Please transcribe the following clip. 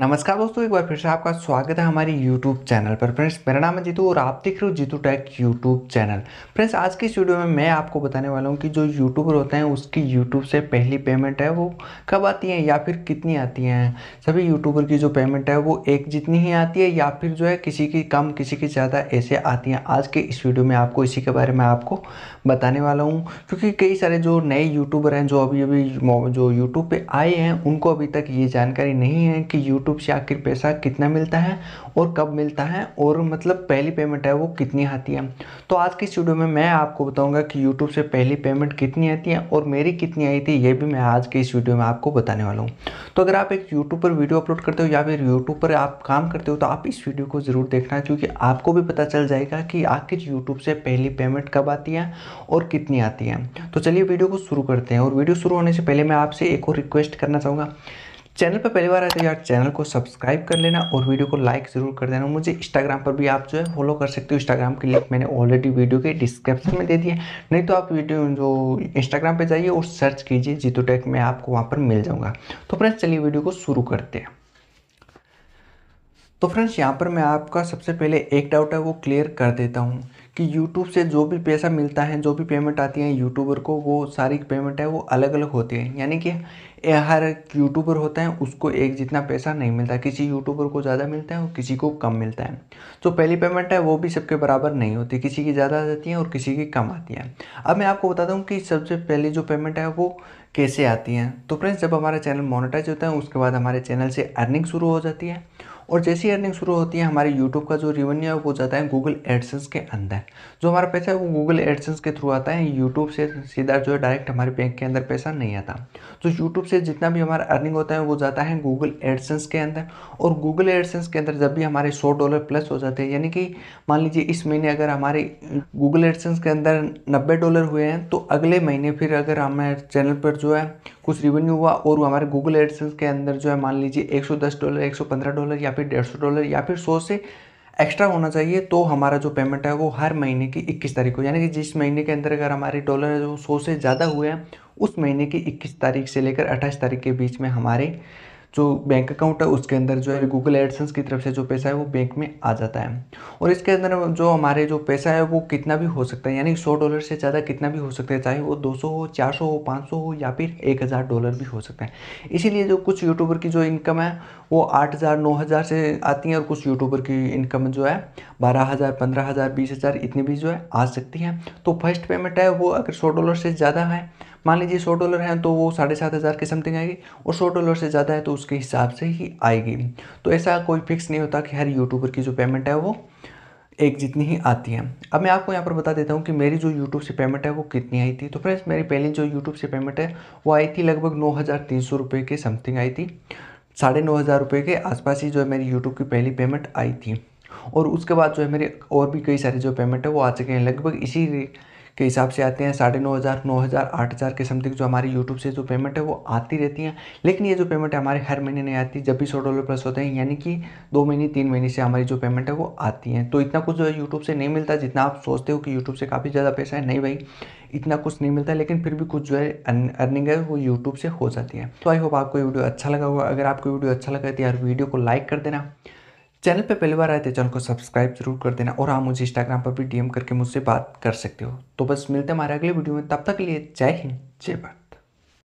नमस्कार दोस्तों एक बार फिर से आपका स्वागत है हमारे YouTube चैनल पर फ्रेंड्स मेरा नाम है जीतू और आप देख रहे हो Jeetu tech YouTube channel friends आज की इस वीडियो में मैं आपको बताने वाला हूँ कि जो यूट्यूबर होते हैं उसकी YouTube से पहली पेमेंट है वो कब आती है या फिर कितनी आती है सभी यूट्यूबर की जो पेमेंट है वो एक जितनी ही आती है या फिर जो है किसी की कम किसी की ज़्यादा ऐसे आती हैं आज के इस वीडियो में आपको इसी के बारे में आपको बताने वाला हूँ क्योंकि कई सारे जो नए यूट्यूबर हैं जो अभी अभी जो यूट्यूब पर आए हैं उनको अभी तक ये जानकारी नहीं है कि यूट यूट्यूब से आखिर पैसा कितना मिलता है और कब मिलता है और मतलब पहली पेमेंट है वो कितनी आती है तो आज की वीडियो में मैं आपको बताऊंगा कि यूट्यूब से पहली पेमेंट कितनी आती है और मेरी कितनी आई थी ये भी मैं आज के इस वीडियो में आपको बताने वाला हूँ तो अगर आप एक यूट्यूब पर वीडियो अपलोड करते हो या फिर यूट्यूब पर आप काम करते हो तो आप इस वीडियो को ज़रूर देखना क्योंकि आपको भी पता चल जाएगा कि आखिर यूट्यूब से पहली पेमेंट कब आती है और कितनी आती है तो चलिए वीडियो को शुरू करते हैं और वीडियो शुरू होने से पहले मैं आपसे एक और रिक्वेस्ट करना चाहूँगा चैनल पर पहली बार आए तो यार चैनल को सब्सक्राइब कर लेना और वीडियो को लाइक ज़रूर कर देना मुझे इंस्टाग्राम पर भी आप जो है फॉलो कर सकते हो इंस्टाग्राम की लिंक मैंने ऑलरेडी वीडियो के डिस्क्रिप्शन में दे दी है नहीं तो आप वीडियो जो इंस्टाग्राम पर जाइए और सर्च कीजिए जीतो टेक में आपको वहाँ पर मिल जाऊँगा तो फ्रेंड्स चलिए वीडियो को शुरू करते हैं तो फ्रेंड्स यहाँ पर मैं आपका सबसे पहले एक डाउट है वो क्लियर कर देता हूँ कि यूट्यूब से जो भी पैसा मिलता है जो भी पेमेंट आती है यूट्यूबर को वो सारी पेमेंट है वो अलग अलग होती है यानी कि हर यूट्यूबर होता है उसको एक जितना पैसा नहीं मिलता किसी यूट्यूबर को ज़्यादा मिलता है और किसी को कम मिलता है जो तो पहली पेमेंट है वो भी सबके बराबर नहीं होती किसी की ज़्यादा आ जाती है और किसी की कम आती है अब मैं आपको बताता हूँ कि सबसे पहली जो पेमेंट है वो कैसे आती है तो फ्रेंड्स जब हमारा चैनल मोनेटाइज होता है उसके बाद हमारे चैनल से अर्निंग शुरू हो जाती है और जैसी अर्निंग शुरू होती है हमारे यूट्यूब का जो रेवेन्यू है वो जाता है गूगल एडसेंस के अंदर जो हमारा पैसा है वो गूगल एडसेंस के थ्रू आता है यूट्यूब से सीधा जो है डायरेक्ट हमारे बैंक के अंदर पैसा नहीं आता तो यूट्यूब से जितना भी हमारा अर्निंग होता है वो जाता है गूगल एडसेंस के अंदर और गूगल एडसेंस के अंदर जब भी हमारे सौ डॉलर प्लस हो जाते हैं यानी कि मान लीजिए इस महीने अगर हमारे गूगल एडसेंस के अंदर नब्बे डॉलर हुए हैं तो अगले महीने फिर अगर हमारे चैनल पर जो है कुछ रिवेन्यू हुआ और वो हमारे गूगल एड्स के अंदर जो है मान लीजिए 110 डॉलर 115 डॉलर या फिर 150 डॉलर या फिर 100 से एक्स्ट्रा होना चाहिए तो हमारा जो पेमेंट है वो हर महीने की इक्कीस तारीख को यानी कि जिस महीने के अंदर अगर हमारे डॉलर जो सौ से ज़्यादा हुए हैं उस महीने की इक्कीस तारीख से लेकर अट्ठाईस तारीख के बीच में हमारे जो बैंक अकाउंट है उसके अंदर जो है गूगल हम्म। एडसेंस की तरफ से जो पैसा है वो बैंक में आ जाता है और इसके अंदर जो हमारे जो पैसा है वो कितना भी हो सकता है यानी सौ डॉलर से ज़्यादा कितना भी हो सकता है चाहे वो दो सौ हो चार सौ हो पाँच सौ हो या फिर एक हज़ार डॉलर भी हो सकता है इसीलिए जो कुछ यूट्यूबर की जो इनकम है वो आठ हज़ार नौ हज़ार से आती है और कुछ यूट्यूबर की इनकम जो है बारह हज़ार पंद्रह हज़ार बीस हज़ार इतनी भी जो है आ सकती है तो फर्स्ट पेमेंट है वो अगर सौ डॉलर से ज़्यादा है मान लीजिए सौ डॉलर हैं तो वो साढ़े सात हज़ार की समथिंग आएगी और सौ डॉलर से ज़्यादा है तो उसके हिसाब से ही आएगी तो ऐसा कोई फिक्स नहीं होता कि हर यूट्यूबर की जो पेमेंट है वो एक जितनी ही आती है अब मैं आपको यहाँ पर बता देता हूँ कि मेरी जो यूट्यूब से पेमेंट है वो कितनी आई थी तो फ्रेंड्स मेरी पहली जो यूट्यूब से पेमेंट है वो आई थी लगभग नौ हज़ार तीन सौ रुपये के समथिंग आई थी साढ़े नौ हज़ार रुपये के आसपास ही जो है मेरी यूट्यूब की पहली पेमेंट आई थी और उसके बाद जो है मेरे और भी कई सारे जो पेमेंट है वो आ चुके हैं लगभग इसी के हिसाब से आते हैं साढ़े नौ हज़ार नौ हज़ार आठ हज़ार के समथिंग जो हमारी यूट्यूब से जो पेमेंट है वो आती रहती हैं लेकिन ये जो पेमेंट है हमारे हर महीने नहीं आती जब भी सौ डॉलर प्लस होते हैं यानी कि दो महीने तीन महीने से हमारी जो पेमेंट है वो आती है तो इतना कुछ जो है यूट्यूब से नहीं मिलता जितना आप सोचते हो कि यूट्यूब से काफ़ी ज़्यादा पैसा है नहीं भाई इतना कुछ नहीं मिलता लेकिन फिर भी कुछ जो है अर्निंग है वो यूट्यूब से हो जाती है तो आई होप आपको वीडियो अच्छा लगा होगा अगर आपको वीडियो अच्छा लगा तो यार वीडियो को लाइक कर देना चैनल पे पहली बार आए थे चैनल को सब्सक्राइब जरूर कर देना और हाँ मुझे इंस्टाग्राम पर भी डीएम करके मुझसे बात कर सकते हो तो बस मिलते हैं हमारे अगले वीडियो में तब तक के लिए जय हिंद जय भारत